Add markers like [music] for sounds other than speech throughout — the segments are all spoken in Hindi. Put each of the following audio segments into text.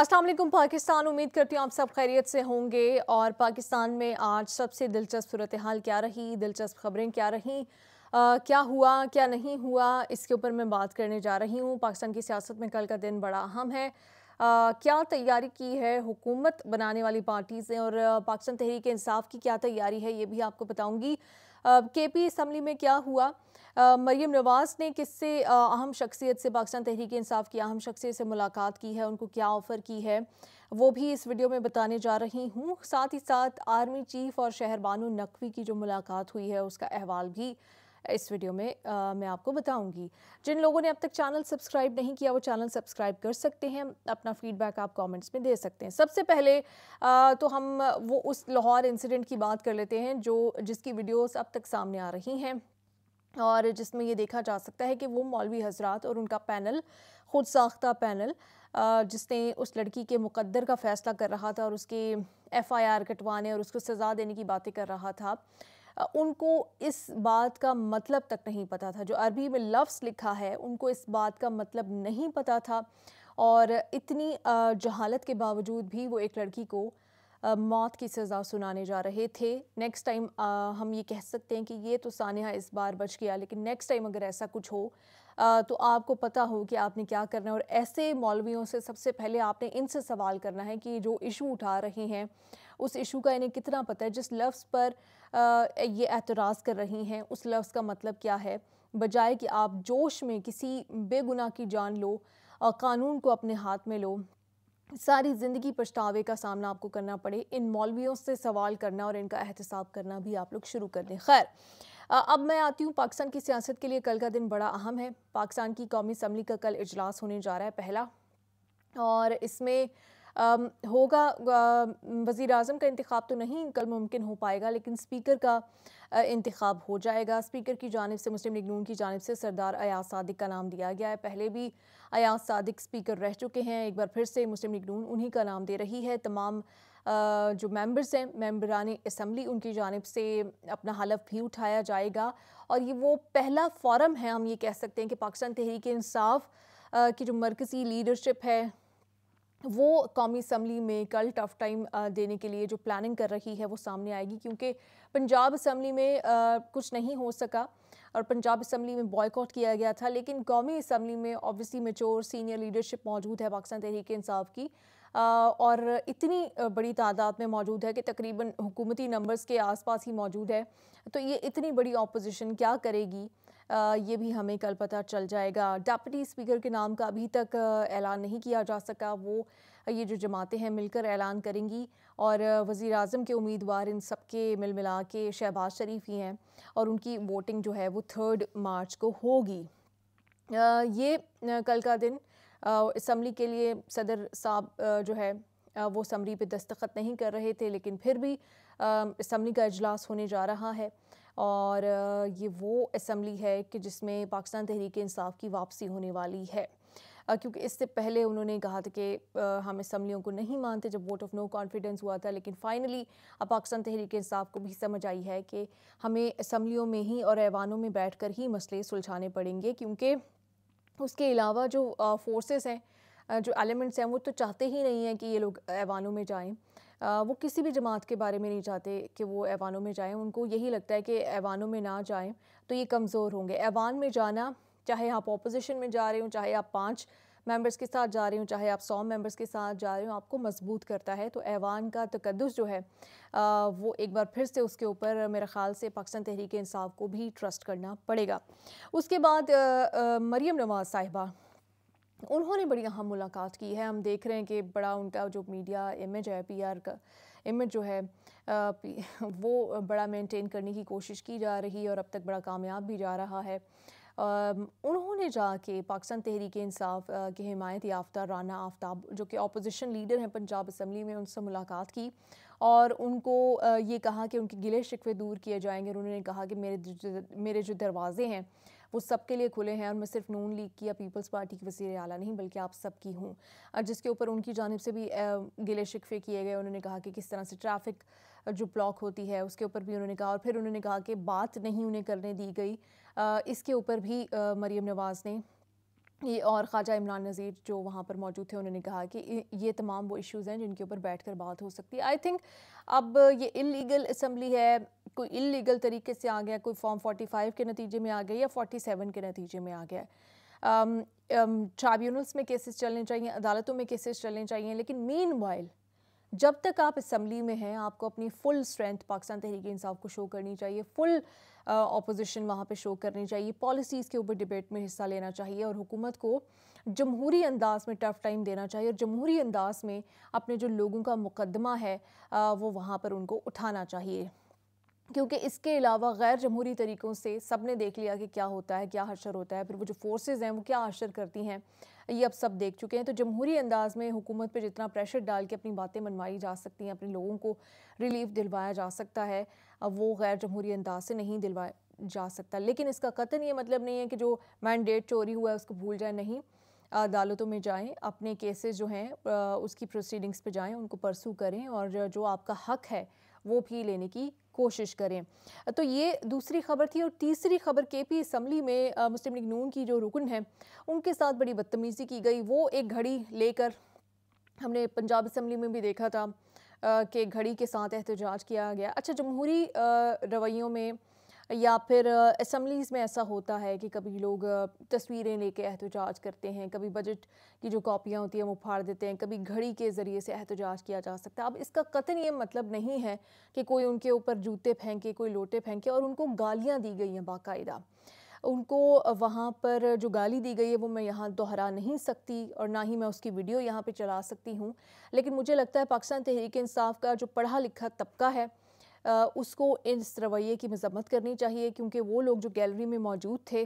असलम पाकिस्तान उम्मीद करती हूँ आप सब खैरियत से होंगे और पाकिस्तान में आज सबसे दिलचस्प सूरत हाल क्या रही दिलचस्प खबरें क्या रहीं क्या हुआ क्या नहीं हुआ इसके ऊपर मैं बात करने जा रही हूँ पाकिस्तान की सियासत में कल का दिन बड़ा अहम है आ, क्या तैयारी की है हुकूमत बनाने वाली पार्टीज़ ने और पाकिस्तान तहरीक इंसाफ की क्या तैयारी है ये भी आपको बताऊँगी के पी इसम्बली में क्या हुआ मरीम नवाज़ ने किससे अहम शख्सियत से पाकिस्तान तहरीक इंसाफ की अहम शख्सियत से मुलाकात की है उनको क्या ऑफ़र की है वो भी इस वीडियो में बताने जा रही हूँ साथ ही साथ आर्मी चीफ़ और शहरबानू नकवी की जो मुलाकात हुई है उसका अहवाल भी इस वीडियो में आ, मैं आपको बताऊंगी जिन लोगों ने अब तक चैनल सब्सक्राइब नहीं किया वो चैनल सब्सक्राइब कर सकते हैं अपना फीडबैक आप कमेंट्स में दे सकते हैं सबसे पहले आ, तो हम वो उस लाहौर इंसिडेंट की बात कर लेते हैं जो जिसकी वीडियोस अब तक सामने आ रही हैं और जिसमें ये देखा जा सकता है कि वो मौलवी हजरात और उनका पैनल खुद साख्ता पैनल जिसने उस लड़की के मुकद्दर का फ़ैसला कर रहा था और उसके एफ़ आई आर कटवाने और उसको सज़ा देने की बातें कर रहा था उनको इस बात का मतलब तक नहीं पता था जो अरबी में लफ्स लिखा है उनको इस बात का मतलब नहीं पता था और इतनी जहालत के बावजूद भी वो एक लड़की को मौत की सज़ा सुनाने जा रहे थे नेक्स्ट टाइम हम ये कह सकते हैं कि ये तो सानिया इस बार बच गया लेकिन नेक्स्ट टाइम अगर ऐसा कुछ हो आ, तो आपको पता हो कि आपने क्या करना है और ऐसे मौलवियों से सबसे पहले आपने इनसे सवाल करना है कि जो इशू उठा रहे हैं उस इशू का इन्हें कितना पता है जिस लफ्ज़ पर ये एतराज़ कर रही हैं उस लफ्ज़ का मतलब क्या है बजाय कि आप जोश में किसी बेगुनाह की जान लो और कानून को अपने हाथ में लो सारी ज़िंदगी पछतावे का सामना आपको करना पड़े इन मौलवियों से सवाल करना और इनका एहतसाब करना भी आप लोग शुरू कर दें खैर अब मैं आती हूँ पाकिस्तान की सियासत के लिए कल का दिन बड़ा अहम है पाकिस्तान की कौमी असम्बली का कल इजलास होने जा रहा है पहला और इसमें होगा वज़ी अजम का इंतखब तो नहीं कल मुमकिन हो पाएगा लेकिन स्पीकर का इंतब हो जाएगा स्पीकर की जानब से मुस्लिम लीग नून की जानब से सरदार अयाज सादिक का नाम दिया गया है पहले भी अयाज सादिक स्पीकर रह चुके हैं एक बार फिर से मुस्लिम लीग नून उन्हीं का नाम दे रही है तमाम जो मेंबर्स हैं मेंबरान इसम्बली उनकी जानब से अपना हलफ भी उठाया जाएगा और ये वो पहला फॉरम है हम ये कह सकते हैं कि पाकिस्तान तहरीक इंसाफ की जो मरकज़ी लीडरशिप है वो कौमी असम्बली में कल टफ टाइम देने के लिए जो प्लानिंग कर रही है वो सामने आएगी क्योंकि पंजाब असम्बली में कुछ नहीं हो सका और पंजाब असम्बली में बॉयकॉट किया गया था लेकिन कौमी असम्बली में ऑब्वियसली मेचोर सीनियर लीडरशिप मौजूद है पाकिस्तान तहरीक इंसाफ की और इतनी बड़ी तादाद में मौजूद है कि तकरीबन हुकूमती नंबर्स के आसपास ही मौजूद है तो ये इतनी बड़ी अपोजिशन क्या करेगी ये भी हमें कल पता चल जाएगा डेप्टी स्पीकर के नाम का अभी तक ऐलान नहीं किया जा सका वो ये जो जमातें हैं मिलकर ऐलान करेंगी और वज़ी अजम के उम्मीदवार इन सब के मिल मिला के शहबाज शरीफ ही हैं और उनकी वोटिंग जो है वो थर्ड मार्च को होगी ये कल का दिन इसम्बली के लिए सदर साहब जो है वो समरी पे दस्तखत नहीं कर रहे थे लेकिन फिर भी इसम्बली का अजलास होने जा रहा है और ये वो असम्बली है कि जिसमें पाकिस्तान तहरीक इंसाफ की वापसी होने वाली है क्योंकि इससे पहले उन्होंने कहा था कि हम इसम्बलियों को नहीं मानते जब वोट ऑफ नो कॉन्फिडेंस हुआ था लेकिन फाइनली अब पाकिस्तान तहरीक इंसाफ को भी समझ आई है कि हमें इसम्बलियों में ही और ऐवानों में बैठ कर ही मसले सुलझाने पड़ेंगे क्योंकि उसके अलावा जो फोर्सेस हैं जो एलिमेंट्स हैं वो तो चाहते ही नहीं हैं कि ये लोग ऐवानों में जाएं वो किसी भी जमात के बारे में नहीं चाहते कि वो ऐवानों में जाएं उनको यही लगता है कि ऐवानों में ना जाएं तो ये कमज़ोर होंगे ऐवान में जाना चाहे आप अपोजिशन में जा रहे हो चाहे आप पाँच मेंबर्स के साथ जा रहे हूँ चाहे आप सौ मेंबर्स के साथ जा रहे हों आपको मजबूत करता है तो ऐवान का तकदस जो है आ, वो एक बार फिर से उसके ऊपर मेरे ख़्याल से पाकिस्तान तहरीक इंसाफ को भी ट्रस्ट करना पड़ेगा उसके बाद मरियम नवाज़ साहिबा उन्होंने बड़ी अहम मुलाकात की है हम देख रहे हैं कि बड़ा उनका जो मीडिया इमेज है पीआर का इमेज जो है [laughs] वो बड़ा मेंटेन करने की कोशिश की जा रही है और अब तक बड़ा कामयाब भी जा रहा है उन्होंने जाके पाकिस्तान तहरीक इंसाफ के हिमायत याफ्ता राना आफ्ताब जो कि अपोजिशन लीडर हैं पंजाब असम्बली में उनसे मुलाकात की और उनको ये कहा कि उनके गिले शिकवे दूर किए जाएंगे और उन्होंने कहा कि मेरे मेरे जो दरवाज़े हैं वो सबके लिए खुले हैं और मैं सिर्फ नून लीग की या पीपल्स पार्टी की वजीर अला नहीं बल्कि आप सबकी हूँ और जिसके ऊपर उनकी जानब से भी गिले शिकफे किए गए उन्होंने कहा कि किस तरह से ट्रैफिक जो ब्लॉक होती है उसके ऊपर भी उन्होंने कहा और फिर उन्होंने कहा कि बात नहीं उन्हें करने दी गई इसके ऊपर भी मरीम नवाज़ ने ये और ख्वाजा इमरान नज़ीर जो वहाँ पर मौजूद थे उन्होंने कहा कि ये तमाम वो इश्यूज़ हैं जिनके ऊपर बैठ कर बात हो सकती है आई थिंक अब ये इलीगल असम्बली है कोई इलीगल तरीके से आ गया कोई फॉर्म 45 के नतीजे में आ गया या 47 के नतीजे में आ गया ट्राइब्यूनल्स um, um, में केसेस चलने चाहिए अदालतों में केसेस चलने चाहिए लेकिन मीन जब तक आप इसम्बली में हैं आपको अपनी फ़ुल स्ट्रेंथ पाकिस्तान तहरीक इंसाफ को शो करनी चाहिए फुल अपोजिशन वहाँ पर शो करनी चाहिए पॉलिसीज़ के ऊपर डिबेट में हिस्सा लेना चाहिए और हुकूमत को जमहूरी अंदाज में टफ टाइम देना चाहिए और जमहूरी अंदाज में अपने जो लोगों का मुकदमा है वो वहाँ पर उनको उठाना चाहिए क्योंकि इसके अलावा गैर जमहूरी तरीक़ों से सब ने देख लिया कि क्या होता है क्या हशर होता है फिर वो जो फोर्सेज हैं वो क्या हशर करती हैं ये अब सब देख चुके हैं तो जमहूरी अंदाज़ में हुकूमत पर जितना प्रेशर डाल के अपनी बातें मनवाई जा सकती हैं अपने लोगों को रिलीफ दिलवाया जा सकता है अब वो गैर जमहूरी अंदाज से नहीं दिलवाया जा सकता लेकिन इसका कतन ये मतलब नहीं है कि जो मैंडेट चोरी हुआ है उसको भूल जाए नहीं अदालतों में जाएं अपने केसेस जो हैं उसकी प्रोसीडिंग्स पे जाएं उनको परसू करें और जो आपका हक है वो भी लेने की कोशिश करें तो ये दूसरी खबर थी और तीसरी खबर के पी असम्बली में मुस्लिम लीग नून की जो रुकन है उनके साथ बड़ी बदतमीज़ी की गई वो एक घड़ी लेकर हमने पंजाब असम्बली में भी देखा था कि घड़ी के साथ एहतजाज किया गया अच्छा जमहूरी रवैयों में या फिर असम्बलीज़ में ऐसा होता है कि कभी लोग तस्वीरें लेके एहतजाज करते हैं कभी बजट की जो कापियाँ होती हैं वो फाड़ देते हैं कभी घड़ी के ज़रिए से एहतजाज किया जा सकता है अब इसका कतन ये मतलब नहीं है कि कोई उनके ऊपर जूते फेंके कोई लोटे फेंके और उनको गालियाँ दी गई हैं बाकायदा उनको वहाँ पर जो गाली दी गई है वो मैं यहाँ दोहरा नहीं सकती और ना ही मैं उसकी वीडियो यहाँ पे चला सकती हूँ लेकिन मुझे लगता है पाकिस्तान तहरीक इंसाफ का जो पढ़ा लिखा तबका है उसको इस रवैये की मजम्मत करनी चाहिए क्योंकि वो लोग जो गैलरी में मौजूद थे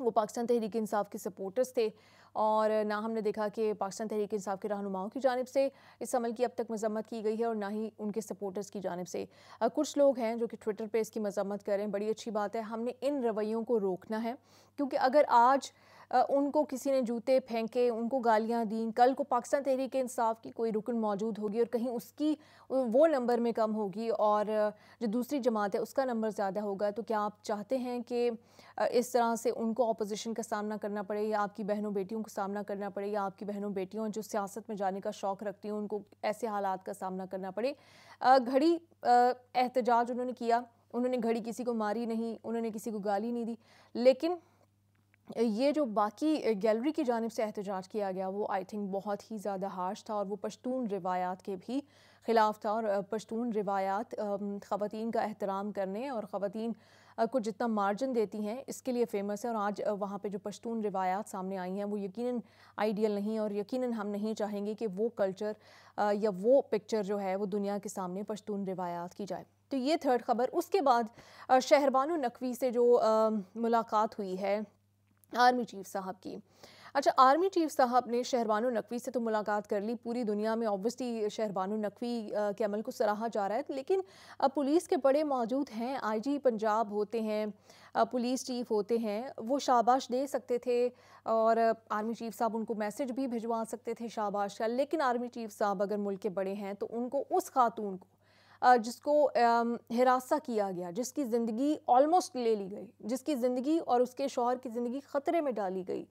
वो पाकिस्तान तहरीक इंसाफ के सपोर्टर्स थे और ना हमने देखा कि पाकिस्तान तहरीक इंसाफ के रहनुमाओं की जानब से इस अमल की अब तक मजम्मत की गई है और ना ही उनके सपोर्टर्स की जानब से कुछ लोग हैं जो कि ट्विटर पे इसकी मजम्मत करें बड़ी अच्छी बात है हमने इन रवैयों को रोकना है क्योंकि अगर आज उनको किसी ने जूते फेंके उनको गालियाँ दी कल को पाकिस्तान तहरीक इंसाफ की कोई रुकन मौजूद होगी और कहीं उसकी वो नंबर में कम होगी और जो दूसरी जमात है उसका नंबर ज़्यादा होगा तो क्या आप चाहते हैं कि इस तरह से उनको अपोजिशन का सामना करना पड़े या आपकी बहनों बेटियों का सामना करना पड़े या आपकी बहनों बेटियों जो सियासत में जाने का शौक़ रखती हैं उनको ऐसे हालात का सामना करना पड़े घड़ी एहतजाज उन्होंने किया उन्होंने घड़ी किसी को मारी नहीं उन्होंने किसी को गाली नहीं दी लेकिन ये जो बाकी गैलरी की जानब से एहतजाज किया गया वो आई थिंक बहुत ही ज़्यादा हार्श था और वो पश्तून रिवायात के भी ख़िलाफ़ था और पश्तून रिवायात ख़वान का एहतराम करने और ख़वान को जितना मार्जिन देती हैं इसके लिए फ़ेमस है और आज वहाँ पे जो पश्तून रिवायात सामने आई हैं वो यकीनन आइडियल नहीं और यकीनन हम नहीं चाहेंगे कि वो कल्चर या वो पिक्चर जो है वो दुनिया के सामने पश्तून रिवायात की जाए तो ये थर्ड खबर उसके बाद शहरबानो नकवी से जो मुलाकात हुई है आर्मी चीफ साहब की अच्छा आर्मी चीफ साहब ने शहरबानो नकवी से तो मुलाकात कर ली पूरी दुनिया में ऑब्वियसली शहरबानो नकवी के अमल को सराहा जा रहा है लेकिन पुलिस के बड़े मौजूद हैं आईजी पंजाब होते हैं पुलिस चीफ होते हैं वो शाबाश दे सकते थे और आर्मी चीफ साहब उनको मैसेज भी भिजवा सकते थे शाबाश का लेकिन आर्मी चीफ साहब अगर मुल्क के बड़े हैं तो उनको उस खातून को जिसको हिरासा किया गया जिसकी ज़िंदगी ऑलमोस्ट ले ली गई जिसकी ज़िंदगी और उसके शोहर की ज़िंदगी ख़तरे में डाली गई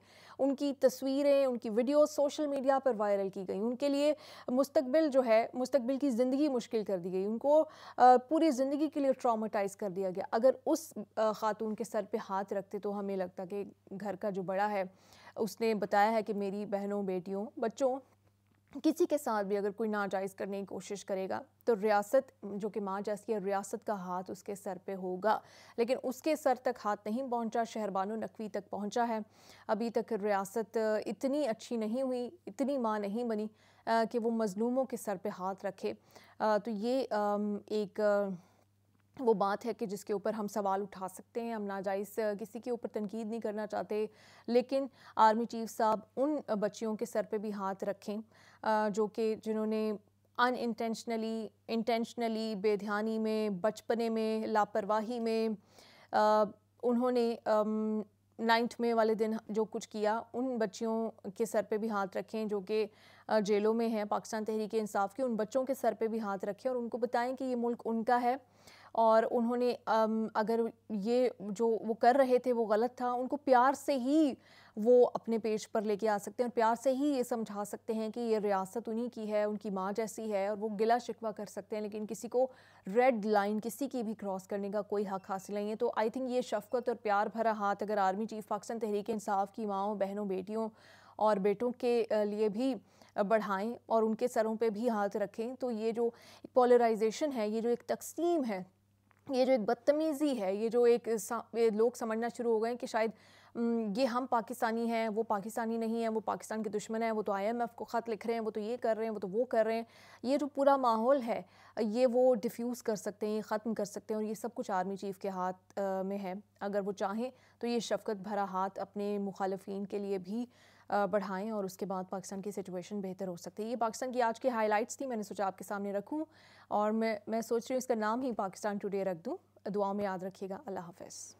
उनकी तस्वीरें उनकी वीडियो सोशल मीडिया पर वायरल की गई उनके लिए मुस्तबिल जो है मुस्तबिल की ज़िंदगी मुश्किल कर दी गई उनको पूरी ज़िंदगी के लिए ट्रामाटाइज कर दिया गया अगर उस ख़ातून के सर पर हाथ रखते तो हमें लगता कि घर का जो बड़ा है उसने बताया है कि मेरी बहनों बेटियों बच्चों किसी के साथ भी अगर कोई नाजायज़ करने की कोशिश करेगा तो रियासत जो कि माँ जैसी है रियासत का हाथ उसके सर पे होगा लेकिन उसके सर तक हाथ नहीं पहुँचा शहरबानो नकवी तक पहुँचा है अभी तक रियासत इतनी अच्छी नहीं हुई इतनी माँ नहीं बनी कि वो मज़लूमों के सर पे हाथ रखे तो ये एक वो बात है कि जिसके ऊपर हम सवाल उठा सकते हैं हम नाजायज़ किसी के ऊपर तनकीद नहीं करना चाहते लेकिन आर्मी चीफ साहब उन बच्चियों के सर पे भी हाथ रखें जो कि जिन्होंने अन इंटेंशनली इंटेंशनली बेध्यानी में बचपने में लापरवाही में आ, उन्होंने नाइन्थ में वाले दिन जो कुछ किया उन बच्चियों के सर पे भी हाथ रखें जो कि जेलों में हैं पाकिस्तान तहरीक इंसाफ के उन बच्चों के सर पे भी हाथ रखें और उनको बताएं कि ये मुल्क उनका है और उन्होंने अगर ये जो वो कर रहे थे वो गलत था उनको प्यार से ही वो अपने पेज पर लेके आ सकते हैं और प्यार से ही ये समझा सकते हैं कि ये रियासत उन्हीं की है उनकी माँ जैसी है और वो गिला शिकवा कर सकते हैं लेकिन किसी को रेड लाइन किसी की भी क्रॉस करने का कोई हक हासिल नहीं है तो आई थिंक ये शफकत और प्यार भरा हाथ अगर आर्मी चीफ पाकिस्तान तहरीक इंसाफ की माओ बहनों बेटियों और बेटों के लिए भी बढ़ाएं और उनके सरों पे भी हाथ रखें तो ये जो पोलराइजेशन है ये जो एक तकसीम है ये जो एक बदतमीज़ी है ये जो एक ये लोग समझना शुरू हो गए कि शायद ये हम पाकिस्तानी हैं वो पाकिस्तानी नहीं है वो पाकिस्तान के दुश्मन हैं वो तो आईएमएफ को ख़त लिख रहे हैं वो तो ये कर रहे हैं वो तो वो कर रहे हैं ये जो पूरा माहौल है ये वो डिफ्यूज़ कर सकते हैं ये ख़त्म कर सकते हैं और ये सब कुछ आर्मी चीफ़ के हाथ में है अगर वो चाहें तो ये शफकत भरा हाथ अपने मुखालफन के लिए भी बढ़ाएं और उसके बाद पाकिस्तान की सिचुएशन बेहतर हो सकती है ये पाकिस्तान की आज की हाईलाइट्स थी मैंने सोचा आपके सामने रखूँ और मैं मैं सोच रही हूँ इसका नाम ही पाकिस्तान टुडे रख दूँ दुआ में याद रखिएगा अल्लाह हाफिज़